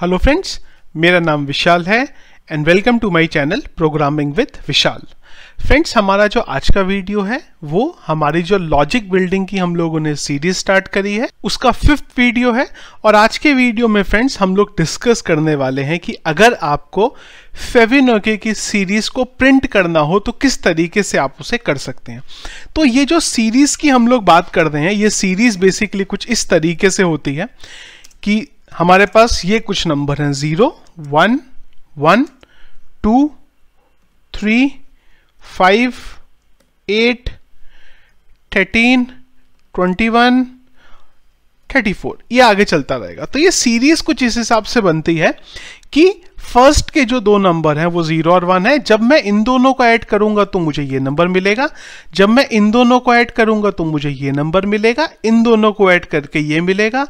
hello friends मेरा नाम विशाल है and welcome to my channel programming with Vishal friends हमारा जो आज का वीडियो है वो हमारी जो लॉजिक बिल्डिंग की हम लोगों ने सीरीज स्टार्ट करी है उसका फिफ्थ वीडियो है और आज के वीडियो में फ्रेंड्स हम लोग डिस्कस करने वाले हैं कि अगर आपको फेविनोके की सीरीज को प्रिंट करना हो तो किस तरीके से आप उसे कर सकते हैं तो ये जो सीरीज की हम लोग बात कर रहे हैं ये सीरीज बेसिकली कुछ इस तरीके से होती है कि हमारे पास ये कुछ नंबर हैं zero one one two three five eight thirteen twenty one thirty four ये आगे चलता रहेगा तो ये सीरीज कुछ इस हिसाब से बनती है कि फर्स्ट के जो दो नंबर हैं वो जीरो और वन है जब मैं इन दोनों को ऐड करूंगा तो मुझे ये नंबर मिलेगा जब मैं इन दोनों को ऐड करूंगा तो मुझे ये नंबर मिलेगा इन दोनों को ऐड करके ये मिलेगा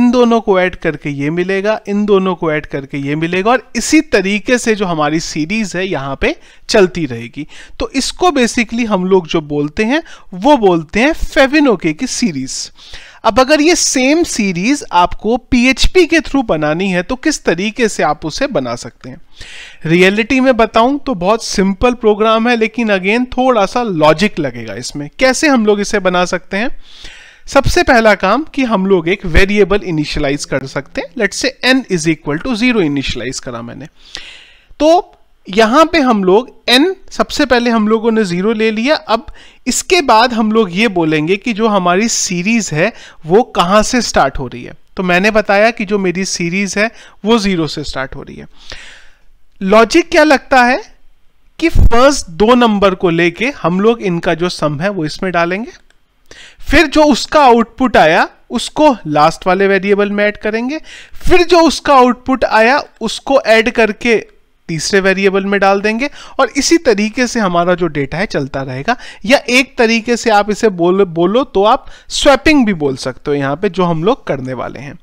इन दोनों को ऐड करके ये मिलेगा इन दोनों को ऐड करके ये मिलेगा और इसी तरीके से जो हमारी सीरीज है यहाँ पे चलती रहेगी तो इसको बेसिकली हम लोग जो बोलते हैं वो बोलते हैं फेविनोके की सीरीज अब अगर ये सेम सीरीज आपको पीएचपी के थ्रू बनानी है तो किस तरीके से आप उसे बना सकते हैं रियलिटी में बताऊं तो बहुत सिंपल प्रोग्राम है लेकिन अगेन थोड़ा सा लॉजिक लगेगा इसमें कैसे हम लोग इसे बना सकते हैं सबसे पहला काम कि हम लोग एक वेरिएबल इनिशियलाइज कर सकते हैं let's say n is equal to zero initialize करा मैंने तो यहाँ पे हम लोग n सबसे पहले हम लोगों ने ज़ीरो ले लिया अब इसके बाद हम लोग ये बोलेंगे कि जो हमारी सीरीज़ है वो कहाँ से स्टार्ट हो रही है तो मैंने बताया कि जो मेरी सीरीज़ है वो ज़ीरो से स्टार्ट हो रही है लॉजिक क्या लगता है कि फर्स्ट दो नंबर को लेके हम लोग इनका जो सम है वो इसमें डालेंगे फिर जो उसका आउटपुट आया उसको लास्ट वाले वेरिएबल में ऐड करेंगे फिर जो उसका आउटपुट आया उसको ऐड करके तीसरे वेरिएबल में डाल देंगे और इसी तरीके से हमारा जो डेटा है चलता रहेगा या एक तरीके से आप इसे बोल बोलो तो आप स्वैपिंग भी बोल सकते हो यहाँ पे जो हम लोग करने वाले हैं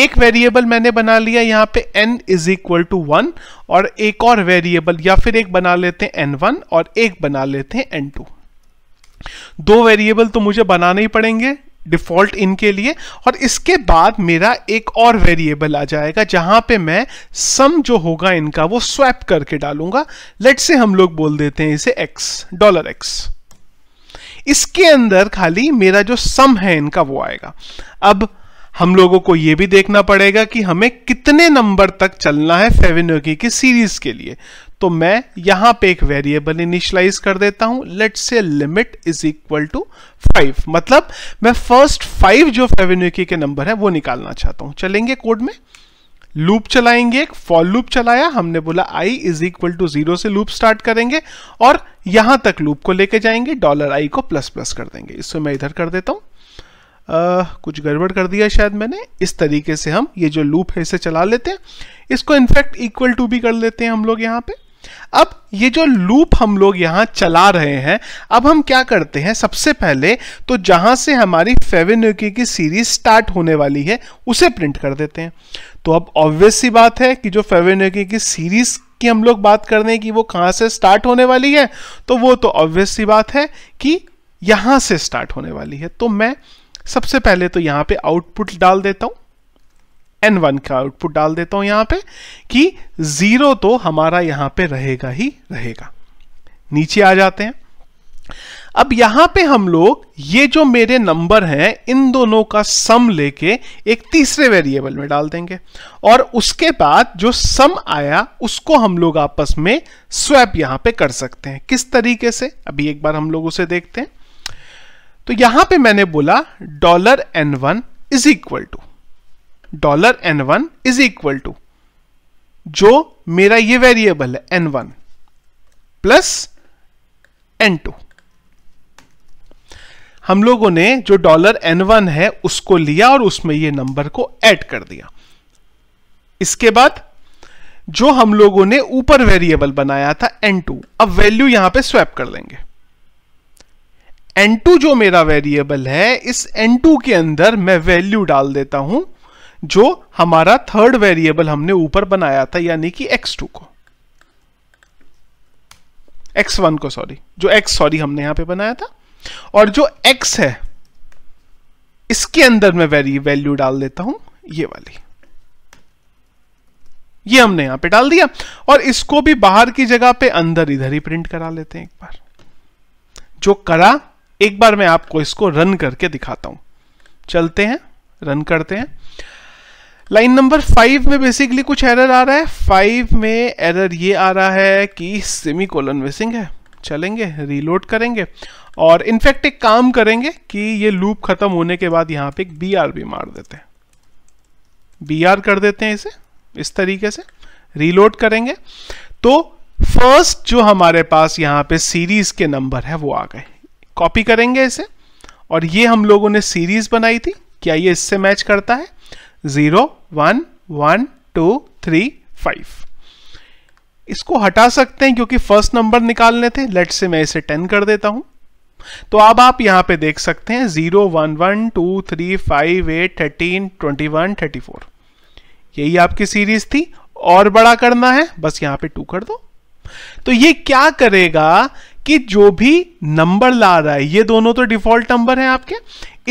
एक वेरिएबल मैंने बना लिया यहाँ पे n is equal to one और एक और वेरिएबल या फिर एक बना लेते हैं एन वन और एक बना लेते हैं एन टू दो वेरिएबल तो मुझे बनाने ही पड़ेंगे डिफ़ॉल्ट इनके लिए और इसके बाद मेरा एक और वेरिएबल आ जाएगा जहां पे मैं सम जो होगा इनका वो स्वैप करके डालूंगा लेट से हम लोग बोल देते हैं इसे एक्स डॉलर एक्स इसके अंदर खाली मेरा जो सम है इनका वो आएगा अब हम लोगों को ये भी देखना पड़ेगा कि हमें कितने नंबर तक चलना है फेविनोकी की सीरीज के लिए तो मैं यहां पे एक वेरिएबल इनिशलाइज कर देता हूं let's say limit is equal to five मतलब मैं फर्स्ट फाइव जो फेवेन्यूकी के नंबर है वो निकालना चाहता हूं चलेंगे कोड में लूप चलाएंगे एक फॉल लूप चलाया हमने बोला I is equal to zero से लूप स्टार्ट करेंगे और यहां तक लूप को लेके जाएंगे डॉलर आई को प्लस प्लस कर देंगे इसको मैं इधर कर देता हूं आ, कुछ गड़बड़ कर दिया शायद मैंने इस तरीके से हम ये जो लूप है इसे चला लेते हैं इसको इनफैक्ट इक्वल टू भी कर लेते हैं हम लोग यहाँ पे अब ये जो लूप हम लोग यहाँ चला रहे हैं अब हम क्या करते हैं सबसे पहले तो जहाँ से हमारी फेविन्यूकी की सीरीज स्टार्ट होने वाली है उसे प्रिंट कर देते हैं तो अब ऑब्वियस सी बात है कि जो फेविन्यूकी की सीरीज की हम लोग बात कर रहे हैं कि वो कहाँ से स्टार्ट होने वाली है तो वो तो ऑब्वियस सी बात है कि यहाँ से स्टार्ट होने वाली है तो मैं सबसे पहले तो यहाँ पे आउटपुट डाल देता हूँ एन वन का आउटपुट डाल देता हूं यहां पे कि जीरो तो हमारा यहां पे रहेगा ही रहेगा नीचे आ जाते हैं अब यहां पे हम लोग ये जो मेरे नंबर हैं इन दोनों का सम लेके एक तीसरे वेरिएबल में डाल देंगे और उसके बाद जो सम आया उसको हम लोग आपस में स्वैप यहां पे कर सकते हैं किस तरीके से अभी एक बार हम लोग उसे देखते हैं तो यहां पे मैंने बोला dollar n one is equal to dollar n one is equal to जो मेरा ये वेरिएबल है n one plus n two हम लोगों ने जो डॉलर एन वन है उसको लिया और उसमें ये नंबर को ऐड कर दिया इसके बाद जो हम लोगों ने ऊपर वेरिएबल बनाया था एन टू अब वैल्यू यहां पे स्वैप कर लेंगे एन टू जो मेरा वेरिएबल है इस एन टू के अंदर मैं वैल्यू डाल देता हूं जो हमारा थर्ड वेरिएबल हमने ऊपर बनाया था यानी कि x2 को x1 को सॉरी जो x सॉरी हमने यहां पे बनाया था और जो x है इसके अंदर मैं वेरी वैल्यू डाल देता हूं ये वाली ये हमने यहां पे डाल दिया और इसको भी बाहर की जगह पे अंदर इधर ही प्रिंट करा लेते हैं एक बार जो करा एक बार मैं आपको इसको रन करके दिखाता हूं चलते हैं रन करते हैं लाइन नंबर फाइव में बेसिकली कुछ एरर आ रहा है फाइव में एरर ये आ रहा है कि सेमी कोलन मिसिंग है चलेंगे रीलोड करेंगे और इनफैक्ट एक काम करेंगे कि ये लूप खत्म होने के बाद यहाँ पे एक बी आर भी मार देते हैं बी आर कर देते हैं इसे इस तरीके से रीलोड करेंगे तो फर्स्ट जो हमारे पास यहाँ पे सीरीज के नंबर है वो आ गए कॉपी करेंगे इसे और ये हम लोगों ने सीरीज बनाई थी क्या ये इससे मैच करता है zero one one two three five इसको हटा सकते हैं क्योंकि फर्स्ट नंबर निकालने थे लेट से मैं इसे टेन कर देता हूं तो अब आप यहां पे देख सकते हैं zero one one two three five eight thirteen twenty one thirty four यही आपकी सीरीज थी और बड़ा करना है बस यहां पे टू कर दो तो ये क्या करेगा कि जो भी नंबर ला रहा है ये दोनों तो डिफॉल्ट नंबर है आपके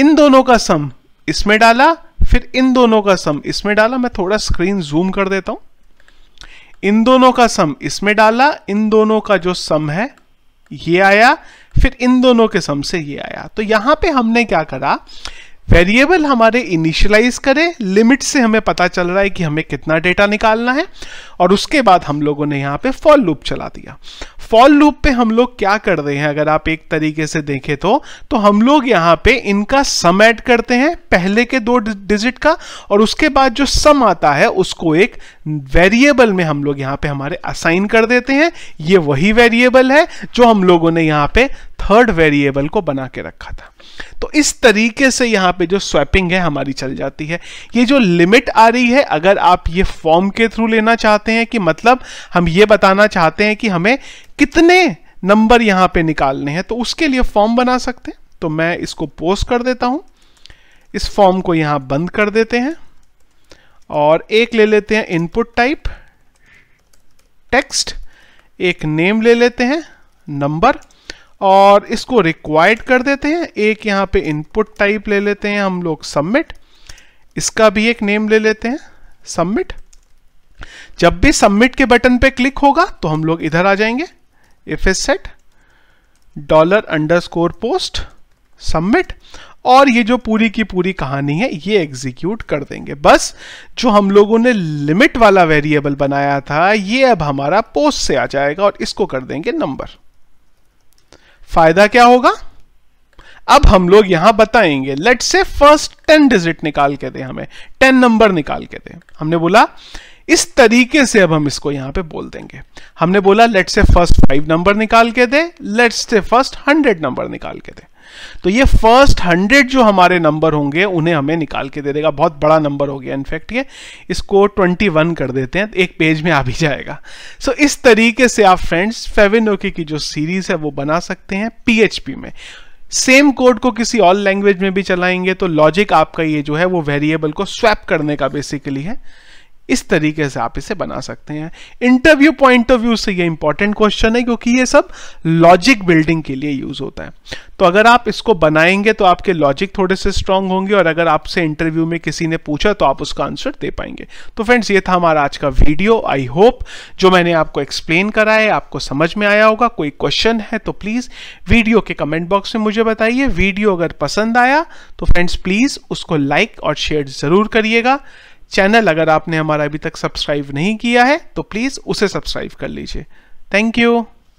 इन दोनों का सम इसमें डाला फिर इन दोनों का सम इसमें डाला मैं थोड़ा स्क्रीन जूम कर देता हूं इन दोनों का सम इसमें डाला इन दोनों का जो सम है ये आया फिर इन दोनों के सम से ये आया तो यहां पे हमने क्या करा वेरिएबल हमारे इनिशियलाइज करे लिमिट से हमें पता चल रहा है कि हमें कितना डेटा निकालना है और उसके बाद हम लोगों ने यहां पे फॉल लूप चला दिया फॉल लूप पे हम लोग क्या कर रहे हैं अगर आप एक तरीके से देखें तो तो हम लोग यहाँ पे इनका सम ऐड करते हैं पहले के दो डिजिट का और उसके बाद जो सम आता है उसको एक वेरिएबल में हम लोग यहाँ पे हमारे असाइन कर देते हैं ये वही वेरिएबल है जो हम लोगों ने यहाँ पे थर्ड वेरिएबल को बना के रखा था तो इस तरीके से यहाँ पे जो स्वैपिंग है हमारी चल जाती है ये जो लिमिट आ रही है अगर आप ये फॉर्म के थ्रू लेना चाहते हैं कि मतलब हम ये बताना चाहते हैं कि हमें कितने नंबर यहाँ पे निकालने हैं तो उसके लिए फॉर्म बना सकते हैं तो मैं इसको पोस्ट कर देता हूँ इस फॉर्म को यहाँ बंद कर देते हैं और एक ले लेते हैं इनपुट टाइप टेक्स्ट एक नेम ले लेते हैं नंबर और इसको रिक्वायर्ड कर देते हैं एक यहाँ पे इनपुट टाइप ले लेते हैं हम लोग सबमिट इसका भी एक नेम ले लेते हैं सबमिट जब भी सबमिट के बटन पे क्लिक होगा तो हम लोग इधर आ जाएंगे if s set dollar underscore post submit और ये जो पूरी की पूरी कहानी है ये एग्जीक्यूट कर देंगे बस जो हम लोगों ने लिमिट वाला वेरिएबल बनाया था ये अब हमारा पोस्ट से आ जाएगा और इसको कर देंगे नंबर फायदा क्या होगा अब हम लोग यहां बताएंगे late say first ten digit निकाल के दे हमें टेन नंबर निकाल के दे हमने बोला इस तरीके से अब हम इसको यहां पे बोल देंगे हमने बोला late say first five number निकाल के दे let's say first hundred number निकाल के दे तो ये फर्स्ट हंड्रेड जो हमारे नंबर होंगे उन्हें हमें निकाल के दे देगा बहुत बड़ा नंबर हो गया इनफैक्ट ये इसको वन कर देते हैं एक पेज में आ भी जाएगा सो so, इस तरीके से आप फ्रेंड्स फेविनोके की जो सीरीज है वो बना सकते हैं पीएचपी में सेम कोड को किसी और लैंग्वेज में भी चलाएंगे तो लॉजिक आपका ये जो है वो वेरिएबल को स्वैप करने का बेसिकली है इस तरीके से आप इसे बना सकते हैं इंटरव्यू पॉइंट ऑफ व्यू से ये इंपॉर्टेंट क्वेश्चन है क्योंकि ये सब लॉजिक बिल्डिंग के लिए यूज होता है तो अगर आप इसको बनाएंगे तो आपके लॉजिक थोड़े से स्ट्रांग होंगे और अगर आपसे इंटरव्यू में किसी ने पूछा तो आप उसका आंसर दे पाएंगे तो फ्रेंड्स ये था हमारा आज का वीडियो आई होप जो मैंने आपको एक्सप्लेन करा है आपको समझ में आया होगा कोई क्वेश्चन है तो प्लीज वीडियो के कमेंट बॉक्स में मुझे बताइए वीडियो अगर पसंद आया तो फ्रेंड्स प्लीज उसको लाइक और शेयर जरूर करिएगा चैनल अगर आपने हमारा अभी तक सब्सक्राइब नहीं किया है तो प्लीज़ उसे सब्सक्राइब कर लीजिए थैंक यू